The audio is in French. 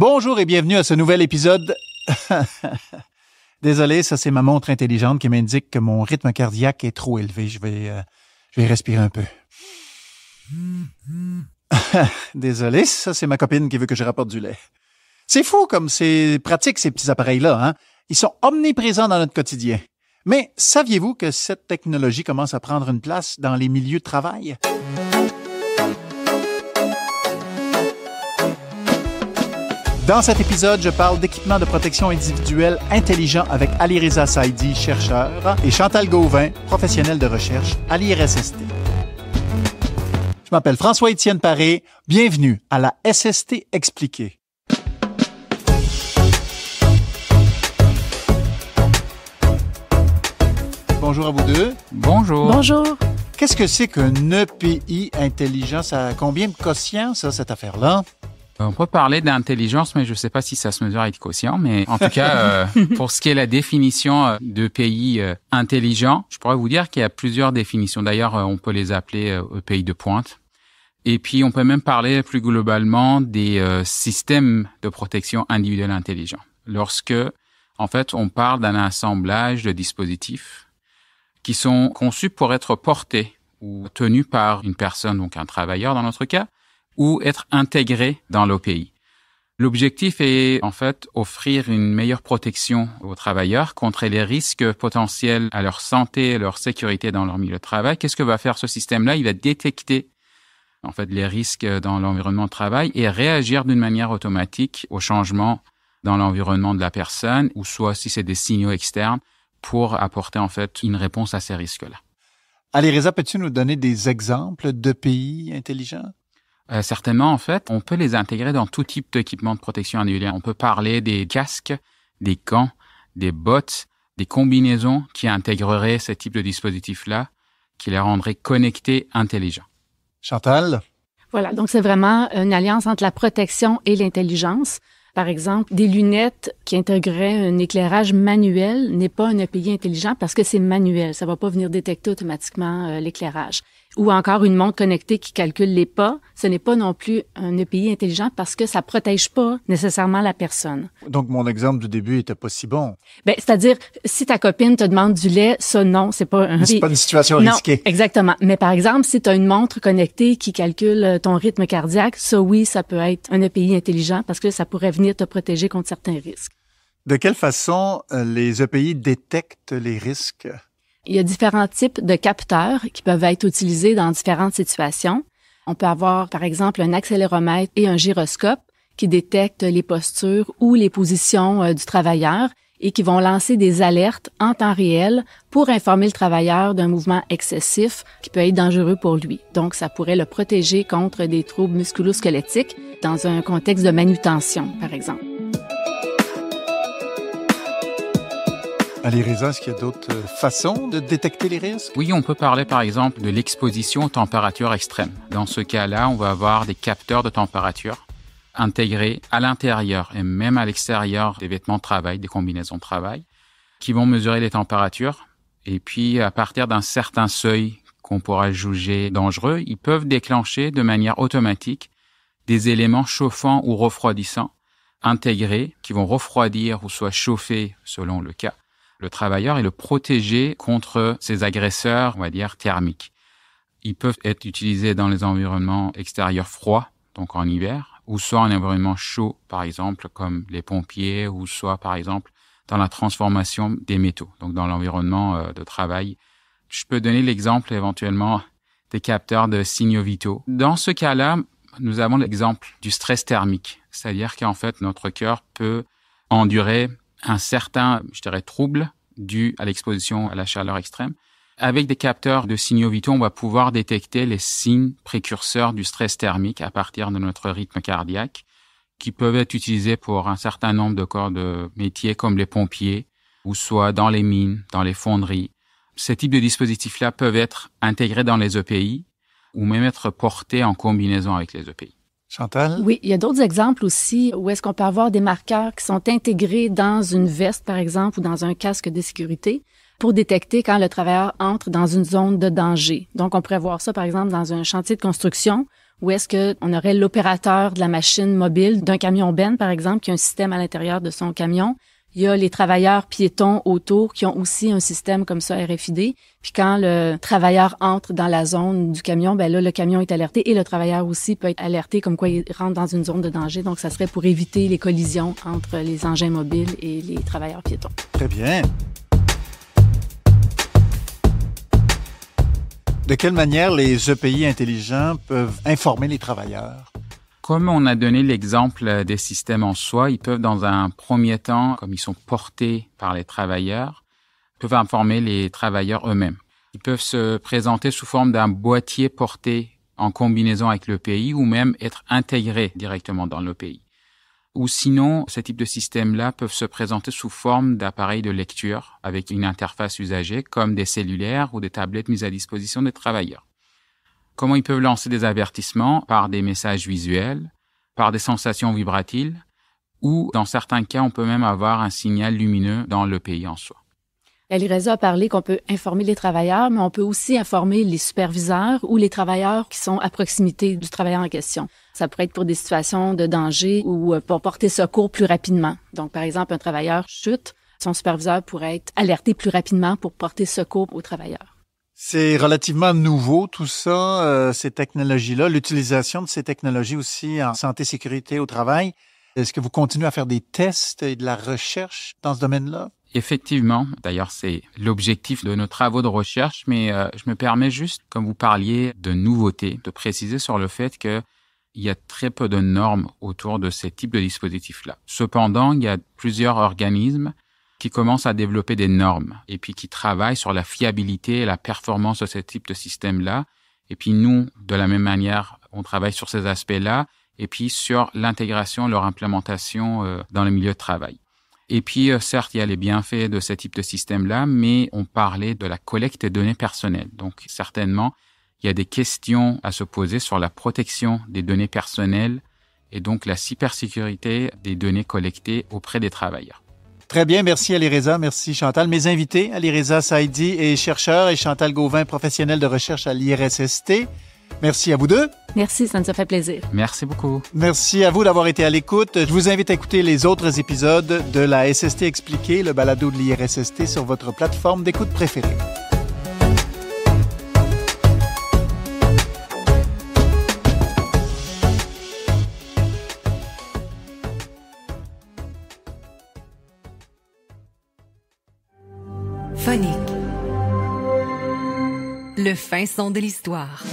Bonjour et bienvenue à ce nouvel épisode. Désolé, ça c'est ma montre intelligente qui m'indique que mon rythme cardiaque est trop élevé. Je vais, euh, je vais respirer un peu. Désolé, ça c'est ma copine qui veut que je rapporte du lait. C'est fou comme c'est pratique ces petits appareils-là. Hein. Ils sont omniprésents dans notre quotidien. Mais saviez-vous que cette technologie commence à prendre une place dans les milieux de travail? Dans cet épisode, je parle d'équipements de protection individuelle intelligents avec Alireza Saidi, chercheur, et Chantal Gauvin, professionnelle de recherche à l'IRSST. Je m'appelle François-Étienne Paré. Bienvenue à la SST Expliquée. Bonjour à vous deux. Bonjour. Bonjour. Qu'est-ce que c'est qu'un EPI intelligent? Ça a combien de quotients, ça, cette affaire-là? On peut parler d'intelligence, mais je ne sais pas si ça se mesure avec le quotient. Mais en tout cas, euh, pour ce qui est la définition euh, de pays euh, intelligent, je pourrais vous dire qu'il y a plusieurs définitions. D'ailleurs, on peut les appeler pays de pointe. Et puis, on peut même parler plus globalement des systèmes de protection individuelle intelligent. Lorsque, en fait, on parle d'un assemblage de dispositifs qui sont conçus pour être portés ou tenus par une personne, donc un travailleur dans notre cas, ou être intégré dans l'OPI. L'objectif est en fait offrir une meilleure protection aux travailleurs contre les risques potentiels à leur santé, leur sécurité dans leur milieu de travail. Qu'est-ce que va faire ce système-là Il va détecter en fait les risques dans l'environnement de travail et réagir d'une manière automatique aux changements dans l'environnement de la personne ou soit si c'est des signaux externes pour apporter en fait une réponse à ces risques-là. Reza, peux-tu nous donner des exemples de pays intelligents euh, certainement, en fait, on peut les intégrer dans tout type d'équipement de protection individuelle. On peut parler des casques, des gants, des bottes, des combinaisons qui intégreraient ce type de dispositif-là, qui les rendraient connectés, intelligents. Chantal? Voilà, donc c'est vraiment une alliance entre la protection et l'intelligence. Par exemple, des lunettes qui intégreraient un éclairage manuel n'est pas un API intelligent parce que c'est manuel. Ça ne va pas venir détecter automatiquement euh, l'éclairage ou encore une montre connectée qui calcule les pas, ce n'est pas non plus un EPI intelligent parce que ça protège pas nécessairement la personne. Donc mon exemple du début était pas si bon. Ben c'est-à-dire si ta copine te demande du lait, ça non, c'est pas un C'est e pas une situation non, risquée. Exactement. Mais par exemple, si tu as une montre connectée qui calcule euh, ton rythme cardiaque, ça oui, ça peut être un EPI intelligent parce que ça pourrait venir te protéger contre certains risques. De quelle façon euh, les EPI détectent les risques il y a différents types de capteurs qui peuvent être utilisés dans différentes situations. On peut avoir, par exemple, un accéléromètre et un gyroscope qui détectent les postures ou les positions euh, du travailleur et qui vont lancer des alertes en temps réel pour informer le travailleur d'un mouvement excessif qui peut être dangereux pour lui. Donc, ça pourrait le protéger contre des troubles musculosquelettiques dans un contexte de manutention, par exemple. À les est-ce qu'il y a d'autres euh, façons de détecter les risques? Oui, on peut parler par exemple de l'exposition aux températures extrêmes. Dans ce cas-là, on va avoir des capteurs de température intégrés à l'intérieur et même à l'extérieur des vêtements de travail, des combinaisons de travail, qui vont mesurer les températures. Et puis, à partir d'un certain seuil qu'on pourra juger dangereux, ils peuvent déclencher de manière automatique des éléments chauffants ou refroidissants intégrés qui vont refroidir ou soit chauffés selon le cas le travailleur et le protéger contre ces agresseurs, on va dire, thermiques. Ils peuvent être utilisés dans les environnements extérieurs froids, donc en hiver, ou soit en environnement chaud, par exemple, comme les pompiers, ou soit, par exemple, dans la transformation des métaux, donc dans l'environnement euh, de travail. Je peux donner l'exemple éventuellement des capteurs de signaux vitaux. Dans ce cas-là, nous avons l'exemple du stress thermique, c'est-à-dire qu'en fait, notre cœur peut endurer un certain, je dirais, trouble dû à l'exposition à la chaleur extrême. Avec des capteurs de signaux vitaux, on va pouvoir détecter les signes précurseurs du stress thermique à partir de notre rythme cardiaque, qui peuvent être utilisés pour un certain nombre de corps de métiers comme les pompiers, ou soit dans les mines, dans les fonderies. Ces types de dispositifs-là peuvent être intégrés dans les EPI ou même être portés en combinaison avec les EPI. Chantal? Oui, il y a d'autres exemples aussi où est-ce qu'on peut avoir des marqueurs qui sont intégrés dans une veste, par exemple, ou dans un casque de sécurité pour détecter quand le travailleur entre dans une zone de danger. Donc, on pourrait voir ça, par exemple, dans un chantier de construction où est-ce qu'on aurait l'opérateur de la machine mobile d'un camion Ben, par exemple, qui a un système à l'intérieur de son camion il y a les travailleurs piétons autour qui ont aussi un système comme ça RFID. Puis quand le travailleur entre dans la zone du camion, ben là, le camion est alerté et le travailleur aussi peut être alerté comme quoi il rentre dans une zone de danger. Donc, ça serait pour éviter les collisions entre les engins mobiles et les travailleurs piétons. Très bien. De quelle manière les EPI intelligents peuvent informer les travailleurs? Comme on a donné l'exemple euh, des systèmes en soi, ils peuvent dans un premier temps, comme ils sont portés par les travailleurs, peuvent informer les travailleurs eux-mêmes. Ils peuvent se présenter sous forme d'un boîtier porté en combinaison avec le pays ou même être intégrés directement dans le pays. Ou sinon, ce type de systèmes là peuvent se présenter sous forme d'appareils de lecture avec une interface usagée comme des cellulaires ou des tablettes mises à disposition des travailleurs. Comment ils peuvent lancer des avertissements par des messages visuels, par des sensations vibratiles, ou dans certains cas, on peut même avoir un signal lumineux dans le pays en soi. L'IRESA a parlé qu'on peut informer les travailleurs, mais on peut aussi informer les superviseurs ou les travailleurs qui sont à proximité du travailleur en question. Ça pourrait être pour des situations de danger ou euh, pour porter secours plus rapidement. Donc, par exemple, un travailleur chute, son superviseur pourrait être alerté plus rapidement pour porter secours au travailleur. C'est relativement nouveau tout ça, euh, ces technologies-là, l'utilisation de ces technologies aussi en santé, sécurité au travail. Est-ce que vous continuez à faire des tests et de la recherche dans ce domaine-là? Effectivement, d'ailleurs c'est l'objectif de nos travaux de recherche, mais euh, je me permets juste, comme vous parliez de nouveautés, de préciser sur le fait qu'il y a très peu de normes autour de ces types de dispositifs-là. Cependant, il y a plusieurs organismes qui commencent à développer des normes et puis qui travaillent sur la fiabilité et la performance de ce type de système-là. Et puis nous, de la même manière, on travaille sur ces aspects-là et puis sur l'intégration, leur implémentation euh, dans le milieu de travail. Et puis, euh, certes, il y a les bienfaits de ce type de système-là, mais on parlait de la collecte des données personnelles. Donc, certainement, il y a des questions à se poser sur la protection des données personnelles et donc la cybersécurité des données collectées auprès des travailleurs. Très bien, merci Alireza, merci Chantal. Mes invités, Alireza Saidi est chercheur et Chantal Gauvin, professionnel de recherche à l'IRSST. Merci à vous deux. Merci, ça nous a fait plaisir. Merci beaucoup. Merci à vous d'avoir été à l'écoute. Je vous invite à écouter les autres épisodes de la SST Expliquée, le balado de l'IRSST sur votre plateforme d'écoute préférée. Phonique. Le fin son de l'histoire.